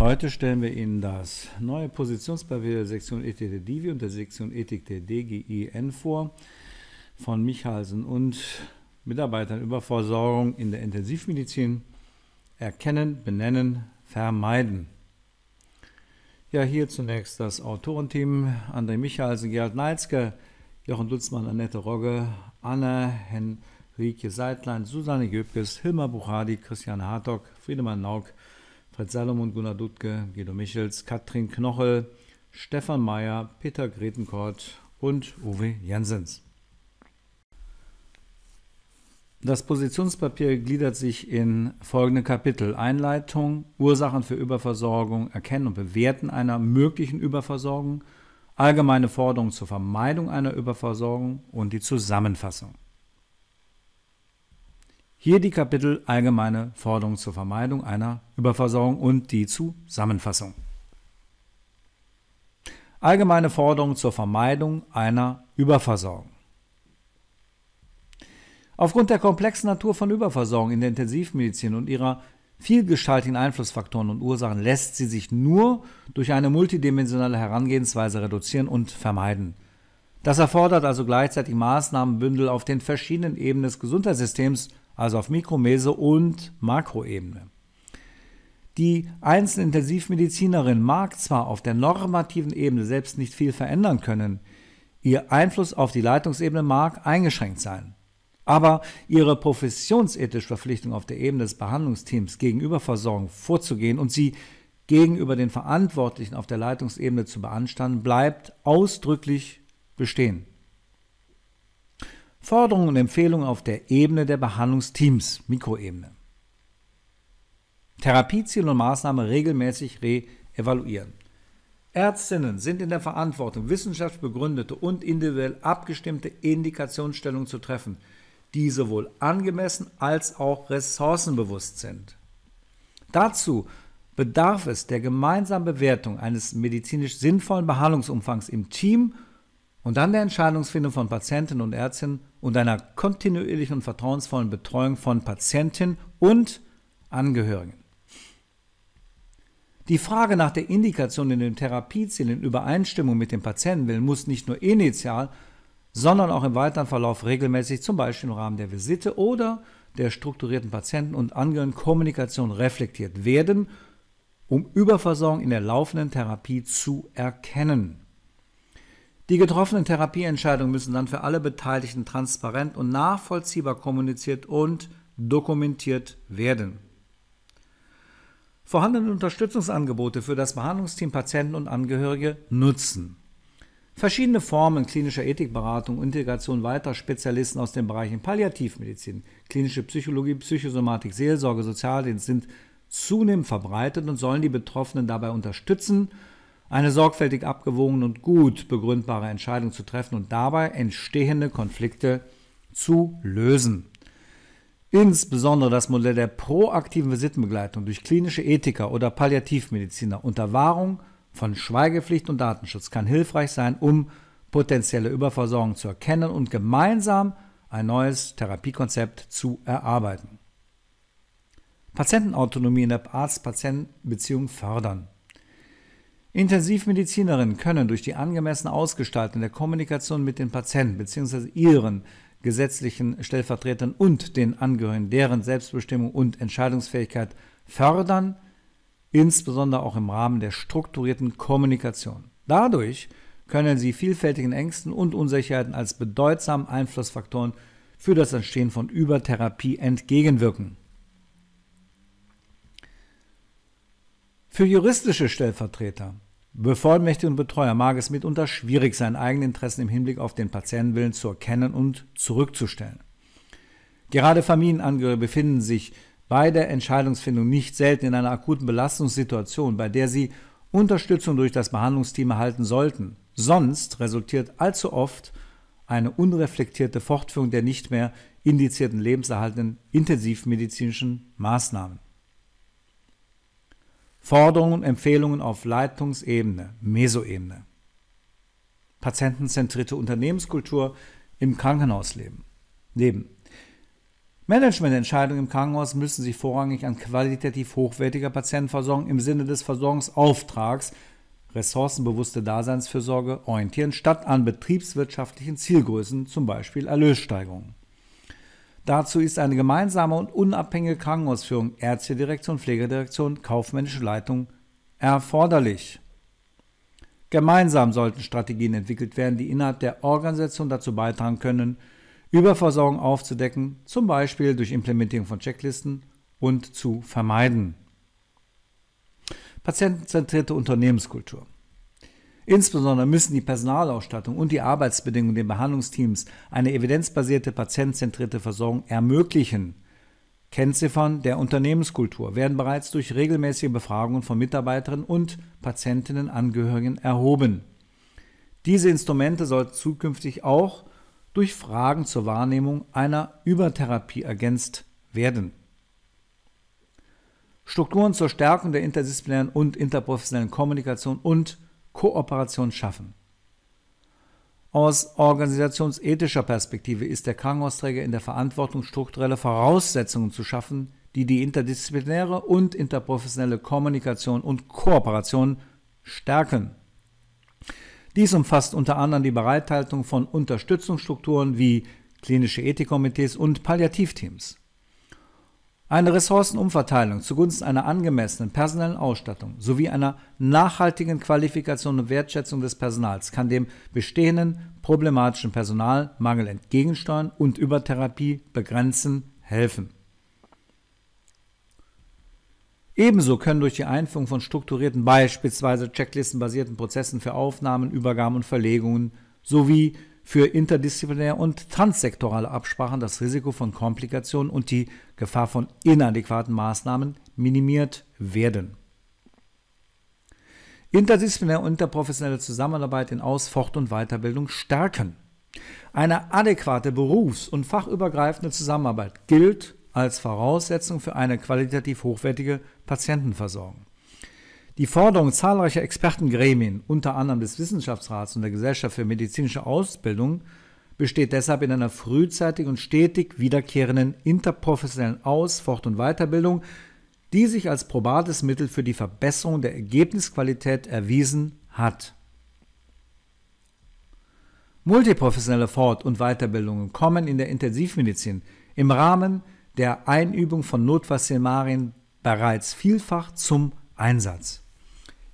Heute stellen wir Ihnen das neue Positionspapier der Sektion Ethik der Divi und der Sektion Ethik der DGIN vor von Michalsen und Mitarbeitern über Versorgung in der Intensivmedizin erkennen, benennen, vermeiden. Ja, hier zunächst das Autorenteam André Michalsen, Gerhard Neitzke, Jochen Dutzmann, Annette Rogge, Anna Henrike Seidlein, Susanne Göbkes, Hilmar Buchadi, Christian Hartog, Friedemann Nauk, Fred Salomon, Gunnar Dudke, Guido Michels, Katrin Knochel, Stefan Mayer, Peter Gretenkort und Uwe Jansens. Das Positionspapier gliedert sich in folgende Kapitel. Einleitung, Ursachen für Überversorgung, Erkennen und Bewerten einer möglichen Überversorgung, allgemeine Forderungen zur Vermeidung einer Überversorgung und die Zusammenfassung. Hier die Kapitel Allgemeine Forderungen zur Vermeidung einer Überversorgung und die Zusammenfassung. Allgemeine Forderungen zur Vermeidung einer Überversorgung. Aufgrund der komplexen Natur von Überversorgung in der Intensivmedizin und ihrer vielgestaltigen Einflussfaktoren und Ursachen lässt sie sich nur durch eine multidimensionale Herangehensweise reduzieren und vermeiden. Das erfordert also gleichzeitig Maßnahmenbündel auf den verschiedenen Ebenen des Gesundheitssystems also auf Mikro-, Meso- und Makroebene. Die Einzelintensivmedizinerin mag zwar auf der normativen Ebene selbst nicht viel verändern können, ihr Einfluss auf die Leitungsebene mag eingeschränkt sein. Aber ihre professionsethische Verpflichtung auf der Ebene des Behandlungsteams gegenüber Versorgung vorzugehen und sie gegenüber den Verantwortlichen auf der Leitungsebene zu beanstanden, bleibt ausdrücklich bestehen. Forderungen und Empfehlungen auf der Ebene der Behandlungsteams, Mikroebene. Therapieziele und Maßnahmen regelmäßig re-evaluieren. Ärztinnen sind in der Verantwortung, wissenschaftsbegründete und individuell abgestimmte Indikationsstellungen zu treffen, die sowohl angemessen als auch ressourcenbewusst sind. Dazu bedarf es der gemeinsamen Bewertung eines medizinisch sinnvollen Behandlungsumfangs im Team und dann der Entscheidungsfindung von Patienten und Ärztinnen und einer kontinuierlichen und vertrauensvollen Betreuung von Patienten und Angehörigen. Die Frage nach der Indikation in den Therapiezielen in Übereinstimmung mit dem Patientenwillen muss nicht nur initial, sondern auch im weiteren Verlauf regelmäßig, zum Beispiel im Rahmen der Visite oder der strukturierten Patienten- und Angehörigenkommunikation reflektiert werden, um Überversorgung in der laufenden Therapie zu erkennen. Die getroffenen Therapieentscheidungen müssen dann für alle Beteiligten transparent und nachvollziehbar kommuniziert und dokumentiert werden. Vorhandene Unterstützungsangebote für das Behandlungsteam Patienten und Angehörige nutzen. Verschiedene Formen klinischer Ethikberatung, Integration weiterer Spezialisten aus den Bereichen Palliativmedizin, klinische Psychologie, Psychosomatik, Seelsorge, Sozialdienst sind zunehmend verbreitet und sollen die Betroffenen dabei unterstützen eine sorgfältig abgewogene und gut begründbare Entscheidung zu treffen und dabei entstehende Konflikte zu lösen. Insbesondere das Modell der proaktiven Visitenbegleitung durch klinische Ethiker oder Palliativmediziner unter Wahrung von Schweigepflicht und Datenschutz kann hilfreich sein, um potenzielle Überversorgung zu erkennen und gemeinsam ein neues Therapiekonzept zu erarbeiten. Patientenautonomie in der Arzt-Patienten-Beziehung fördern. Intensivmedizinerinnen können durch die angemessene Ausgestaltung der Kommunikation mit den Patienten bzw. ihren gesetzlichen Stellvertretern und den Angehörigen deren Selbstbestimmung und Entscheidungsfähigkeit fördern, insbesondere auch im Rahmen der strukturierten Kommunikation. Dadurch können sie vielfältigen Ängsten und Unsicherheiten als bedeutsamen Einflussfaktoren für das Entstehen von Übertherapie entgegenwirken. Für juristische Stellvertreter Bevollmächtigte und Betreuer mag es mitunter schwierig sein, eigene Interessen im Hinblick auf den Patientenwillen zu erkennen und zurückzustellen. Gerade Familienangehörige befinden sich bei der Entscheidungsfindung nicht selten in einer akuten Belastungssituation, bei der sie Unterstützung durch das Behandlungsteam erhalten sollten. Sonst resultiert allzu oft eine unreflektierte Fortführung der nicht mehr indizierten lebenserhaltenden intensivmedizinischen Maßnahmen. Forderungen und Empfehlungen auf Leitungsebene, Mesoebene. Patientenzentrierte Unternehmenskultur im Krankenhausleben. Leben. Managemententscheidungen im Krankenhaus müssen sich vorrangig an qualitativ hochwertiger Patientenversorgung im Sinne des Versorgungsauftrags, ressourcenbewusste Daseinsfürsorge orientieren, statt an betriebswirtschaftlichen Zielgrößen, zum Beispiel Erlössteigerungen. Dazu ist eine gemeinsame und unabhängige Krankenhausführung, Ärztedirektion, Pflegedirektion, kaufmännische Leitung erforderlich. Gemeinsam sollten Strategien entwickelt werden, die innerhalb der Organisation dazu beitragen können, Überversorgung aufzudecken, zum Beispiel durch Implementierung von Checklisten und zu vermeiden. Patientenzentrierte Unternehmenskultur. Insbesondere müssen die Personalausstattung und die Arbeitsbedingungen den Behandlungsteams eine evidenzbasierte, patientzentrierte Versorgung ermöglichen. Kennziffern der Unternehmenskultur werden bereits durch regelmäßige Befragungen von Mitarbeiterinnen und Patientinnenangehörigen erhoben. Diese Instrumente sollten zukünftig auch durch Fragen zur Wahrnehmung einer Übertherapie ergänzt werden. Strukturen zur Stärkung der interdisziplinären und interprofessionellen Kommunikation und Kooperation schaffen. Aus organisationsethischer Perspektive ist der Krankenhausträger in der Verantwortung, strukturelle Voraussetzungen zu schaffen, die die interdisziplinäre und interprofessionelle Kommunikation und Kooperation stärken. Dies umfasst unter anderem die Bereithaltung von Unterstützungsstrukturen wie klinische Ethikkomitees und Palliativteams. Eine Ressourcenumverteilung zugunsten einer angemessenen personellen Ausstattung sowie einer nachhaltigen Qualifikation und Wertschätzung des Personals kann dem bestehenden problematischen Personalmangel entgegensteuern und über Therapie begrenzen helfen. Ebenso können durch die Einführung von strukturierten, beispielsweise checklistenbasierten Prozessen für Aufnahmen, Übergaben und Verlegungen sowie für interdisziplinär und transsektorale Absprachen das Risiko von Komplikationen und die Gefahr von inadäquaten Maßnahmen minimiert werden. Interdisziplinär und interprofessionelle Zusammenarbeit in Aus-, Fort- und Weiterbildung stärken. Eine adäquate berufs- und fachübergreifende Zusammenarbeit gilt als Voraussetzung für eine qualitativ hochwertige Patientenversorgung. Die Forderung zahlreicher Expertengremien, unter anderem des Wissenschaftsrats und der Gesellschaft für medizinische Ausbildung, besteht deshalb in einer frühzeitigen und stetig wiederkehrenden interprofessionellen Aus-, Fort- und Weiterbildung, die sich als probates Mittel für die Verbesserung der Ergebnisqualität erwiesen hat. Multiprofessionelle Fort- und Weiterbildungen kommen in der Intensivmedizin im Rahmen der Einübung von Notfallszenarien bereits vielfach zum Einsatz.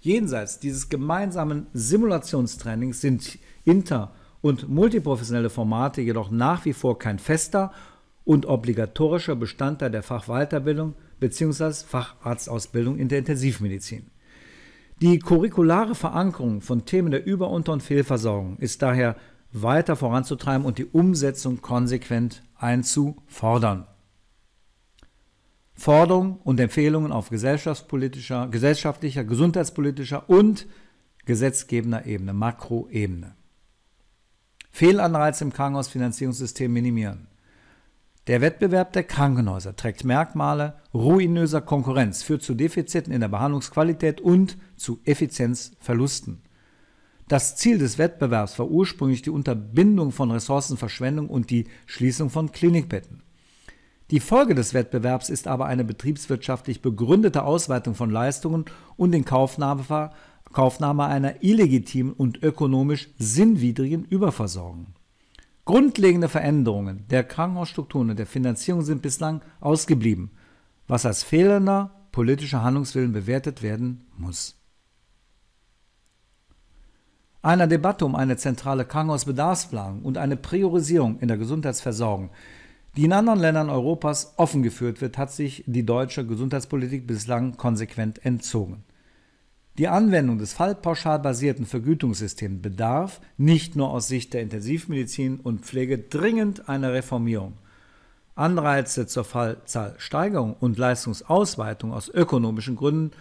Jenseits dieses gemeinsamen Simulationstrainings sind inter- und multiprofessionelle Formate jedoch nach wie vor kein fester und obligatorischer Bestandteil der Fachweiterbildung bzw. Facharztausbildung in der Intensivmedizin. Die curriculare Verankerung von Themen der Über-, Unter- und Fehlversorgung ist daher weiter voranzutreiben und die Umsetzung konsequent einzufordern. Forderungen und Empfehlungen auf gesellschaftspolitischer, gesellschaftlicher, gesundheitspolitischer und gesetzgebender Ebene, Makroebene. Fehlanreize im Krankenhausfinanzierungssystem minimieren. Der Wettbewerb der Krankenhäuser trägt Merkmale ruinöser Konkurrenz, führt zu Defiziten in der Behandlungsqualität und zu Effizienzverlusten. Das Ziel des Wettbewerbs war ursprünglich die Unterbindung von Ressourcenverschwendung und die Schließung von Klinikbetten. Die Folge des Wettbewerbs ist aber eine betriebswirtschaftlich begründete Ausweitung von Leistungen und den Kaufnahme, Kaufnahme einer illegitimen und ökonomisch sinnwidrigen Überversorgung. Grundlegende Veränderungen der Krankenhausstrukturen und der Finanzierung sind bislang ausgeblieben, was als fehlender politischer Handlungswillen bewertet werden muss. Einer Debatte um eine zentrale Krankenhausbedarfsplanung und eine Priorisierung in der Gesundheitsversorgung die in anderen Ländern Europas offen geführt wird, hat sich die deutsche Gesundheitspolitik bislang konsequent entzogen. Die Anwendung des fallpauschalbasierten Vergütungssystems bedarf nicht nur aus Sicht der Intensivmedizin und Pflege dringend einer Reformierung. Anreize zur Fallzahlsteigerung und Leistungsausweitung aus ökonomischen Gründen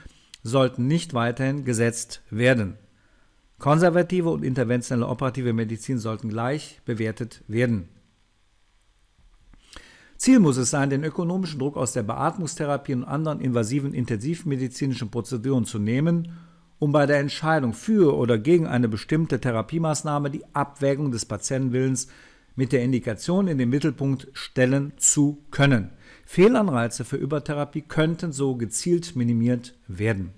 sollten nicht weiterhin gesetzt werden. Konservative und interventionelle operative Medizin sollten gleich bewertet werden. Ziel muss es sein, den ökonomischen Druck aus der Beatmungstherapie und anderen invasiven intensivmedizinischen Prozeduren zu nehmen, um bei der Entscheidung für oder gegen eine bestimmte Therapiemaßnahme die Abwägung des Patientenwillens mit der Indikation in den Mittelpunkt stellen zu können. Fehlanreize für Übertherapie könnten so gezielt minimiert werden.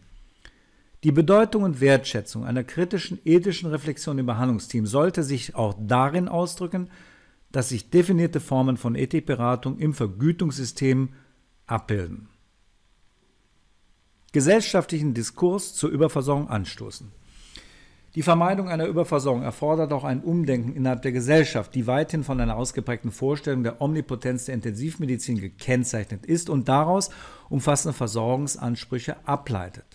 Die Bedeutung und Wertschätzung einer kritischen ethischen Reflexion im Behandlungsteam sollte sich auch darin ausdrücken, dass sich definierte Formen von Ethikberatung im Vergütungssystem abbilden. Gesellschaftlichen Diskurs zur Überversorgung anstoßen. Die Vermeidung einer Überversorgung erfordert auch ein Umdenken innerhalb der Gesellschaft, die weithin von einer ausgeprägten Vorstellung der Omnipotenz der Intensivmedizin gekennzeichnet ist und daraus umfassende Versorgungsansprüche ableitet.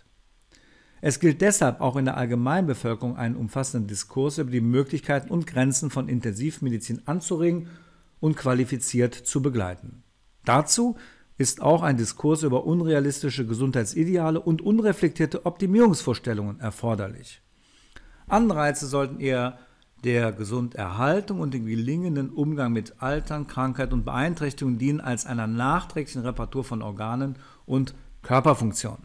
Es gilt deshalb auch in der Allgemeinbevölkerung einen umfassenden Diskurs über die Möglichkeiten und Grenzen von Intensivmedizin anzuregen und qualifiziert zu begleiten. Dazu ist auch ein Diskurs über unrealistische Gesundheitsideale und unreflektierte Optimierungsvorstellungen erforderlich. Anreize sollten eher der Gesunderhaltung und dem gelingenden Umgang mit Altern, Krankheit und Beeinträchtigung dienen als einer nachträglichen Reparatur von Organen und Körperfunktionen.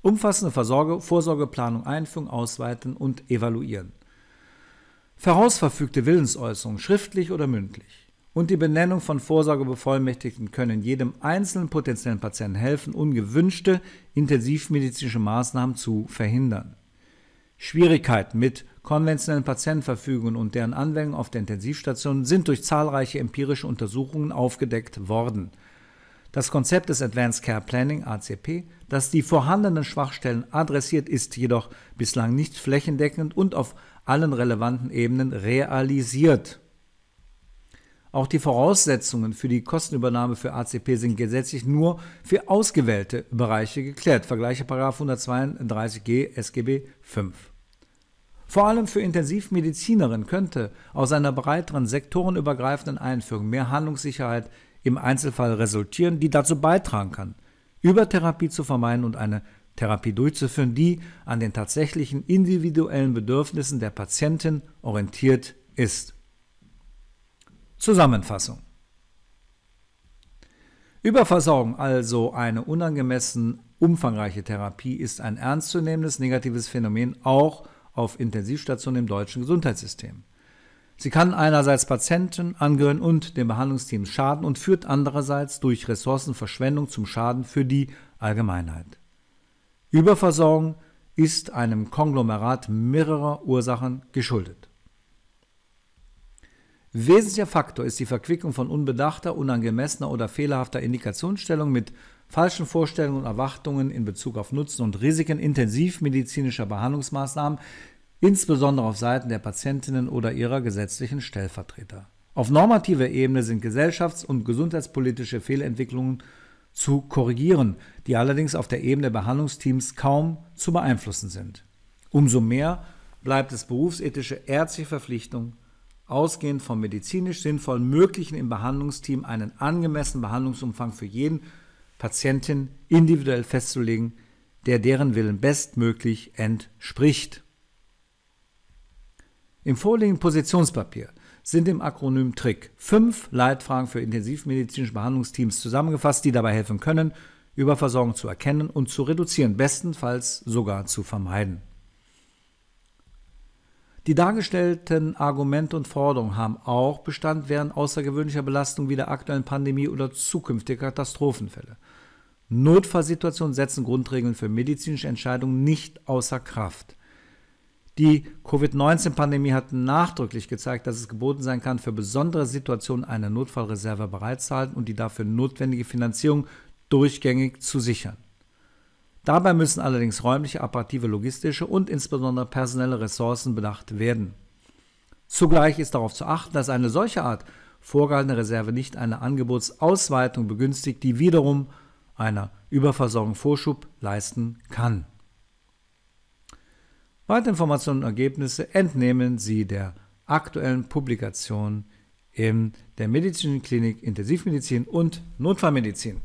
Umfassende Versorge, Vorsorgeplanung einführen, ausweiten und evaluieren. Vorausverfügte Willensäußerungen, schriftlich oder mündlich. Und die Benennung von Vorsorgebevollmächtigten können jedem einzelnen potenziellen Patienten helfen, ungewünschte intensivmedizinische Maßnahmen zu verhindern. Schwierigkeiten mit konventionellen Patientenverfügungen und deren Anwendung auf der Intensivstation sind durch zahlreiche empirische Untersuchungen aufgedeckt worden. Das Konzept des Advanced Care Planning ACP, das die vorhandenen Schwachstellen adressiert, ist jedoch bislang nicht flächendeckend und auf allen relevanten Ebenen realisiert. Auch die Voraussetzungen für die Kostenübernahme für ACP sind gesetzlich nur für ausgewählte Bereiche geklärt. Vergleiche 132g SGB V. Vor allem für Intensivmedizinerinnen könnte aus einer breiteren sektorenübergreifenden Einführung mehr Handlungssicherheit im Einzelfall resultieren, die dazu beitragen kann, Übertherapie zu vermeiden und eine Therapie durchzuführen, die an den tatsächlichen individuellen Bedürfnissen der Patientin orientiert ist. Zusammenfassung. Überversorgung, also eine unangemessen umfangreiche Therapie, ist ein ernstzunehmendes negatives Phänomen auch auf Intensivstationen im deutschen Gesundheitssystem. Sie kann einerseits Patienten, Angehörigen und dem Behandlungsteam schaden und führt andererseits durch Ressourcenverschwendung zum Schaden für die Allgemeinheit. Überversorgung ist einem Konglomerat mehrerer Ursachen geschuldet. Wesentlicher Faktor ist die Verquickung von unbedachter, unangemessener oder fehlerhafter Indikationsstellung mit falschen Vorstellungen und Erwartungen in Bezug auf Nutzen und Risiken intensivmedizinischer Behandlungsmaßnahmen, insbesondere auf Seiten der Patientinnen oder ihrer gesetzlichen Stellvertreter. Auf normativer Ebene sind gesellschafts- und gesundheitspolitische Fehlentwicklungen zu korrigieren, die allerdings auf der Ebene Behandlungsteams kaum zu beeinflussen sind. Umso mehr bleibt es berufsethische ärztliche Verpflichtung, ausgehend vom medizinisch sinnvollen Möglichen im Behandlungsteam einen angemessenen Behandlungsumfang für jeden Patientin individuell festzulegen, der deren Willen bestmöglich entspricht. Im vorliegenden Positionspapier sind im Akronym TRICK fünf Leitfragen für intensivmedizinische Behandlungsteams zusammengefasst, die dabei helfen können, Überversorgung zu erkennen und zu reduzieren, bestenfalls sogar zu vermeiden. Die dargestellten Argumente und Forderungen haben auch Bestand während außergewöhnlicher Belastung wie der aktuellen Pandemie oder zukünftiger Katastrophenfälle. Notfallsituationen setzen Grundregeln für medizinische Entscheidungen nicht außer Kraft. Die Covid-19-Pandemie hat nachdrücklich gezeigt, dass es geboten sein kann, für besondere Situationen eine Notfallreserve bereitzuhalten und die dafür notwendige Finanzierung durchgängig zu sichern. Dabei müssen allerdings räumliche, apparative, logistische und insbesondere personelle Ressourcen bedacht werden. Zugleich ist darauf zu achten, dass eine solche Art vorgehaltene Reserve nicht eine Angebotsausweitung begünstigt, die wiederum einer Überversorgung Vorschub leisten kann. Weitere Informationen und Ergebnisse entnehmen Sie der aktuellen Publikation in der Medizinischen Klinik Intensivmedizin und Notfallmedizin.